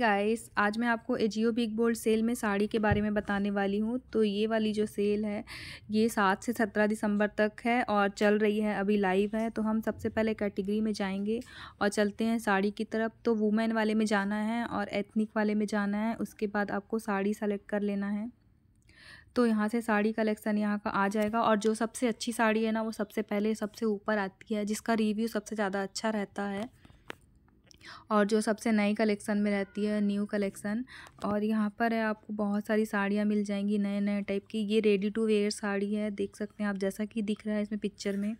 guys आज मैं आपको एजियो बिग बोल्ड सेल में साड़ी के बारे में बताने वाली हूँ तो ये वाली जो सेल है ये सात से सत्रह दिसंबर तक है और चल रही है अभी लाइव है तो हम सबसे पहले कैटेगरी में जाएंगे और चलते हैं साड़ी की तरफ तो वुमेन वाले में जाना है और एथनिक वाले में जाना है उसके बाद आपको साड़ी सेलेक्ट कर लेना है तो यहाँ से साड़ी कलेक्शन यहाँ का आ जाएगा और जो सबसे अच्छी साड़ी है ना वो सबसे पहले सबसे ऊपर आती है जिसका रिव्यू सबसे ज़्यादा अच्छा रहता है और जो सबसे नई कलेक्शन में रहती है न्यू कलेक्शन और यहाँ पर है आपको बहुत सारी साड़ियाँ मिल जाएंगी नए नए टाइप की ये रेडी टू वेयर साड़ी है देख सकते हैं आप जैसा कि दिख रहा है इसमें पिक्चर में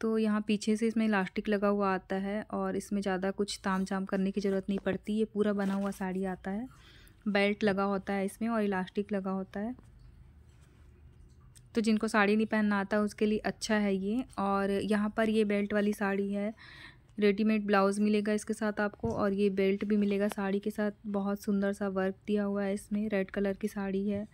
तो यहाँ पीछे से इसमें इलास्टिक लगा हुआ आता है और इसमें ज़्यादा कुछ ताम झाम करने की ज़रूरत नहीं पड़ती ये पूरा बना हुआ साड़ी आता है बेल्ट लगा होता है इसमें और इलास्टिक लगा होता है तो जिनको साड़ी नहीं पहनना आता उसके लिए अच्छा है ये और यहाँ पर ये बेल्ट वाली साड़ी है रेडीमेड ब्लाउज़ मिलेगा इसके साथ आपको और ये बेल्ट भी मिलेगा साड़ी के साथ बहुत सुंदर सा वर्क दिया हुआ है इसमें रेड कलर की साड़ी है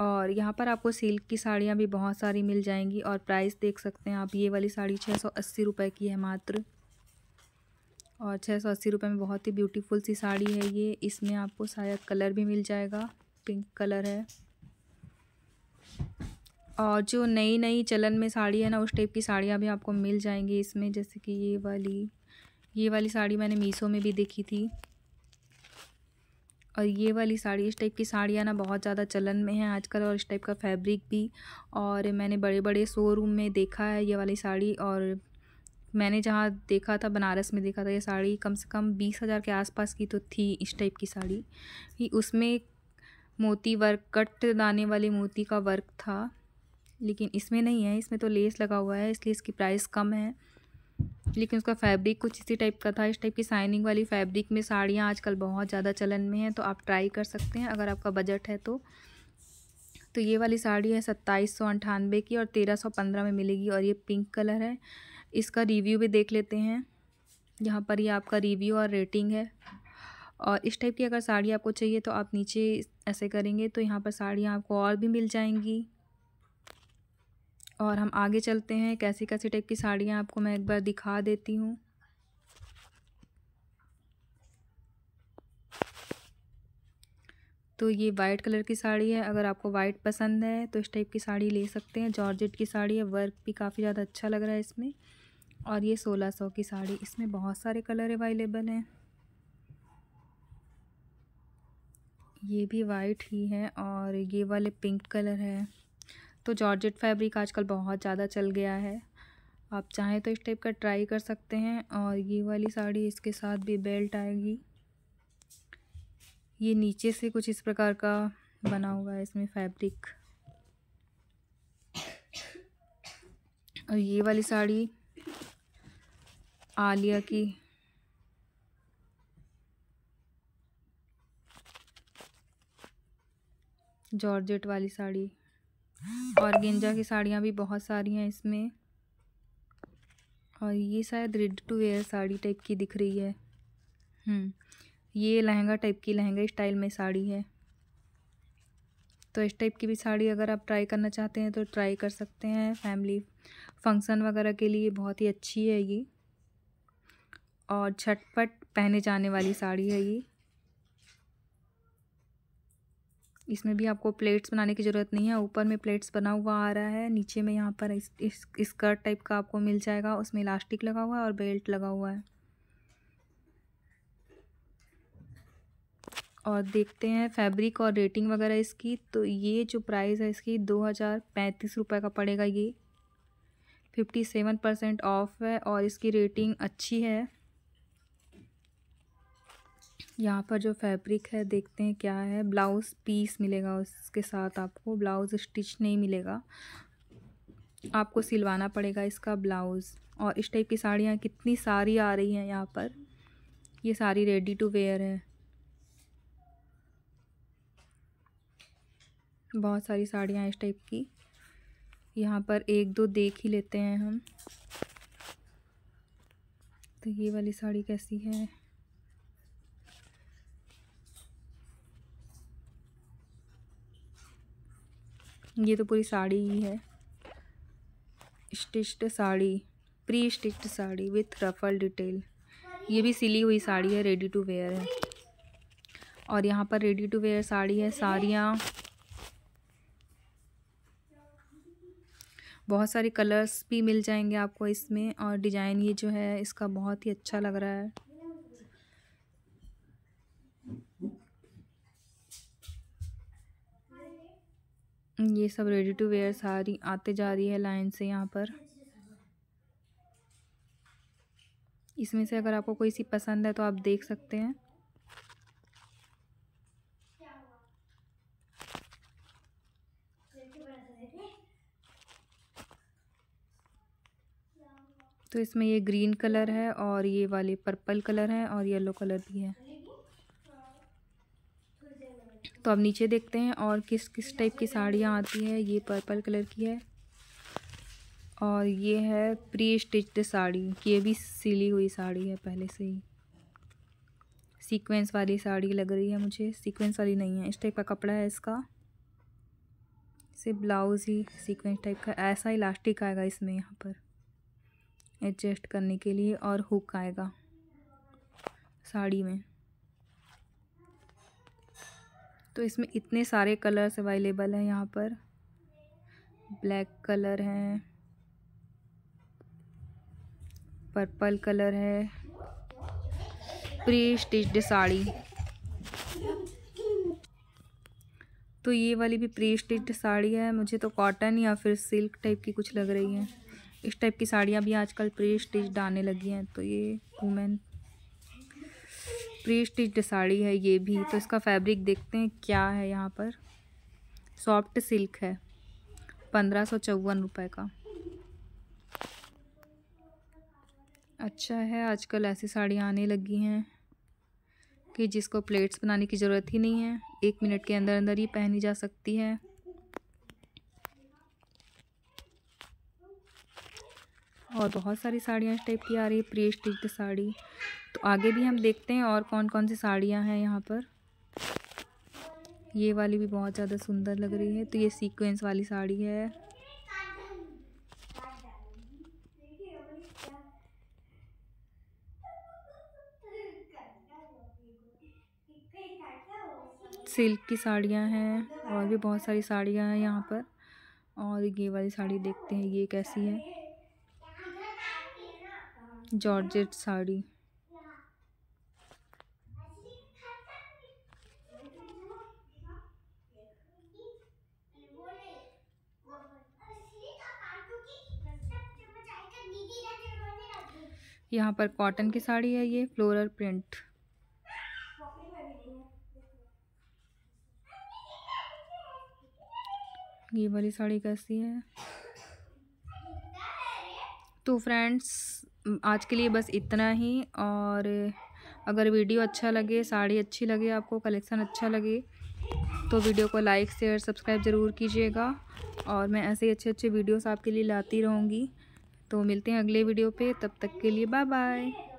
और यहाँ पर आपको सिल्क की साड़ियाँ भी बहुत सारी मिल जाएंगी और प्राइस देख सकते हैं आप ये वाली साड़ी छः सौ अस्सी रुपये की है मात्र और छः सौ अस्सी रुपये में बहुत ही ब्यूटीफुल सी साड़ी है ये इसमें आपको शायद कलर भी मिल जाएगा पिंक कलर है और जो नई नई चलन में साड़ी है ना उस टाइप की साड़ियाँ भी आपको मिल जाएंगी इसमें जैसे कि ये वाली ये वाली साड़ी मैंने मीशो में भी देखी थी और ये वाली साड़ी इस टाइप की साड़ियाँ ना बहुत ज़्यादा चलन में हैं आजकल और इस टाइप का फैब्रिक भी और मैंने बड़े बड़े शोरूम में देखा है ये वाली साड़ी और मैंने जहाँ देखा था बनारस में देखा था ये साड़ी कम से कम बीस हज़ार के आसपास की तो थी इस टाइप की साड़ी उसमें मोती वर्क कट दाने वाली मोती का वर्क था लेकिन इसमें नहीं है इसमें तो लेस लगा हुआ है इसलिए इसकी प्राइस कम है लेकिन उसका फैब्रिक कुछ इसी टाइप का था इस टाइप की साइनिंग वाली फैब्रिक में साड़ियाँ आजकल बहुत ज़्यादा चलन में हैं तो आप ट्राई कर सकते हैं अगर आपका बजट है तो तो ये वाली साड़ी है सत्ताईस सौ अंठानवे की और तेरह सौ पंद्रह में मिलेगी और ये पिंक कलर है इसका रिव्यू भी देख लेते हैं यहाँ पर ये आपका रिव्यू और रेटिंग है और इस टाइप की अगर साड़ी आपको चाहिए तो आप नीचे ऐसे करेंगे तो यहाँ पर साड़ियाँ आपको और भी मिल जाएंगी और हम आगे चलते हैं कैसी कैसी टाइप की साड़ियाँ आपको मैं एक बार दिखा देती हूँ तो ये वाइट कलर की साड़ी है अगर आपको वाइट पसंद है तो इस टाइप की साड़ी ले सकते हैं जॉर्जेट की साड़ी है वर्क भी काफ़ी ज़्यादा अच्छा लग रहा है इसमें और ये सोलह सौ की साड़ी इसमें बहुत सारे कलर अवेलेबल हैं ये भी वाइट ही है और ये वाले पिंक कलर है तो जॉर्जेट फैब्रिक आजकल बहुत ज़्यादा चल गया है आप चाहें तो इस टाइप का ट्राई कर सकते हैं और ये वाली साड़ी इसके साथ भी बेल्ट आएगी ये नीचे से कुछ इस प्रकार का बना हुआ है इसमें फैब्रिक और ये वाली साड़ी आलिया की जॉर्जेट वाली साड़ी और गेंजा की साड़ियाँ भी बहुत सारी हैं इसमें और ये शायद ready to wear sari type की दिख रही है हम्म, ये लहंगा टाइप की लहंगा स्टाइल में साड़ी है तो इस टाइप की भी साड़ी अगर आप ट्राई करना चाहते हैं तो ट्राई कर सकते हैं फैमिली फंक्शन वगैरह के लिए बहुत ही अच्छी है ये और झटपट पहने जाने वाली साड़ी है ये इसमें भी आपको प्लेट्स बनाने की ज़रूरत नहीं है ऊपर में प्लेट्स बना हुआ आ रहा है नीचे में यहाँ पर इस, इस स्कर्ट टाइप का आपको मिल जाएगा उसमें इलास्टिक लगा हुआ है और बेल्ट लगा हुआ है और देखते हैं फैब्रिक और रेटिंग वगैरह इसकी तो ये जो प्राइस है इसकी दो हज़ार पैंतीस रुपये का पड़ेगा ये फिफ्टी सेवन परसेंट ऑफ है और इसकी रेटिंग अच्छी है यहाँ पर जो फैब्रिक है देखते हैं क्या है ब्लाउज़ पीस मिलेगा उसके साथ आपको ब्लाउज़ स्टिच नहीं मिलेगा आपको सिलवाना पड़ेगा इसका ब्लाउज़ और इस टाइप की साड़ियाँ कितनी सारी आ रही हैं यहाँ पर ये सारी रेडी टू वेयर है बहुत सारी साड़ियाँ इस टाइप की यहाँ पर एक दो देख ही लेते हैं हम तो ये वाली साड़ी कैसी है ये तो पूरी साड़ी ही है stitched sari pre stitched sari with ruffle detail ये भी सिली हुई साड़ी है रेडी टू वेयर है और यहाँ पर रेडी टू वेयर साड़ी है साड़ियाँ बहुत सारे कलर्स भी मिल जाएंगे आपको इसमें और डिज़ाइन ये जो है इसका बहुत ही अच्छा लग रहा है ये सब रेडी टू वेयर सारी आते जा रही है लाइन से यहाँ पर इसमें से अगर आपको कोई सी पसंद है तो आप देख सकते हैं तो इसमें ये ग्रीन कलर है और ये वाले पर्पल कलर है और येलो कलर भी है तो अब नीचे देखते हैं और किस किस टाइप की साड़ियाँ आती है ये पर्पल कलर की है और ये है प्री स्टिच्ड साड़ी ये भी सिली हुई साड़ी है पहले से ही सीक्वेंस वाली साड़ी लग रही है मुझे सीक्वेंस वाली नहीं है इस टाइप का कपड़ा है इसका सिर्फ ब्लाउज़ ही सीक्वेंस टाइप का ऐसा इलास्टिक आएगा इसमें यहाँ पर एडजस्ट करने के लिए और हुक आएगा साड़ी में तो इसमें इतने सारे कलर्स अवेलेबल हैं यहाँ पर ब्लैक कलर हैं पर्पल कलर है प्री स्टिच्ड साड़ी तो ये वाली भी प्री स्टिच्ड साड़ी है मुझे तो कॉटन या फिर सिल्क टाइप की कुछ लग रही है इस टाइप की साड़ियाँ भी आजकल प्री स्टिच्ड आने लगी हैं तो ये वुमेन प्री स्टिच्ड साड़ी है ये भी तो इसका फैब्रिक देखते हैं क्या है यहाँ पर सॉफ्ट सिल्क है पंद्रह सौ चौवन रुपये का अच्छा है आजकल ऐसी साड़ियाँ आने लगी हैं कि जिसको प्लेट्स बनाने की ज़रूरत ही नहीं है एक मिनट के अंदर अंदर ही पहनी जा सकती है और बहुत सारी साड़ियाँ इस टाइप की आ रही है प्री स्टिच्ड साड़ी तो आगे भी हम देखते हैं और कौन कौन सी साड़ियाँ हैं यहाँ पर ये वाली भी बहुत ज़्यादा सुंदर लग रही है तो ये सीक्वेंस वाली साड़ी है सिल्क की साड़ियाँ हैं और भी बहुत सारी साड़ियाँ हैं यहाँ पर और ये वाली साड़ी देखते हैं ये कैसी है जॉर्जेट साड़ी यहाँ पर कॉटन की साड़ी है ये फ्लोरल प्रिंट ये वाली साड़ी कैसी है तो फ्रेंड्स आज के लिए बस इतना ही और अगर वीडियो अच्छा लगे साड़ी अच्छी लगे आपको कलेक्शन अच्छा लगे तो वीडियो को लाइक शेयर सब्सक्राइब ज़रूर कीजिएगा और मैं ऐसे ही अच्छे अच्छे वीडियोस आपके लिए लाती रहूँगी तो मिलते हैं अगले वीडियो पे तब तक के लिए बाय बाय